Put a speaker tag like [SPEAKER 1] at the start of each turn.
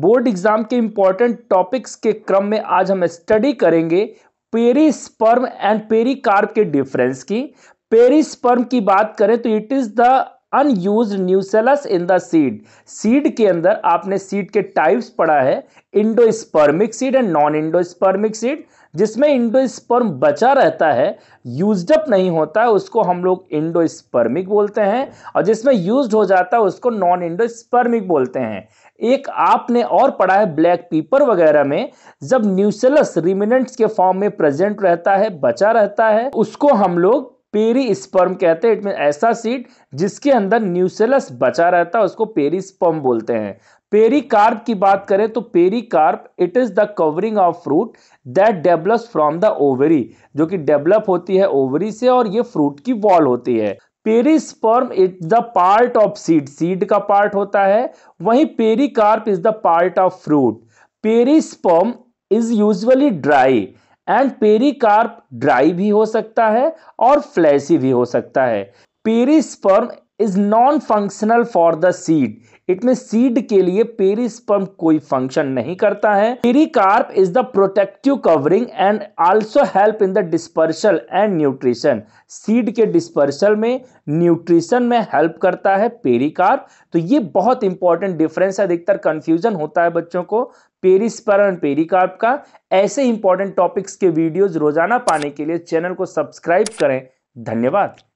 [SPEAKER 1] board exam के important topics के क्रम में आज हम स्टडी करेंगे स्पर्म एंड पेरिकार्प के डिफरेंस की स्पर्म की बात करें तो it is the unused nucellus in the seed seed के अंदर आपने सीड के टाइप्स पढ़ा है endospermic seed and non endospermic seed जिसमें इंडो स्पर्म बचा रहता है यूज्ड अप नहीं होता है उसको हम लोग इंडो स्पर्मिक बोलते हैं और जिसमें यूज हो जाता है उसको नॉन इंडो स्पर्मिक बोलते हैं एक आपने और पढ़ा है ब्लैक पीपर वगैरह में जब न्यूसेलस रिमिनेंट्स के फॉर्म में प्रेजेंट रहता है बचा रहता है उसको हम लोग पेरी स्पर्म कहते हैं इट ऐसा सीड जिसके अंदर न्यूसेलस बचा रहता है उसको पेरी स्पर्म बोलते हैं पेरी कार्प की बात करें तो pericarp it is the covering of fruit that develops from the ovary जो कि डेवलप होती है ओवरी से और ये फ्रूट की वॉल होती है perisperm is the part of seed seed का पार्ट होता है वहीं carp is the part of fruit perisperm is usually dry and pericarp dry भी हो सकता है और फ्लैसी भी हो सकता है perisperm is non functional for the seed it mean seed के लिए पेरिस्पर्म कोई फंक्शन नहीं करता है pericarp is the protective covering and also help in the dispersal and nutrition seed के डिस्पर्सल में न्यूट्रिशन में हेल्प करता है पेरिकार्प तो ये बहुत इंपॉर्टेंट डिफरेंस है अधिकतर कंफ्यूजन होता है बच्चों को पेरिस्पर पेरिकार्प का ऐसे इंपॉर्टेंट टॉपिक्स के वीडियोज रोजाना पाने के लिए चैनल को सब्सक्राइब करें धन्यवाद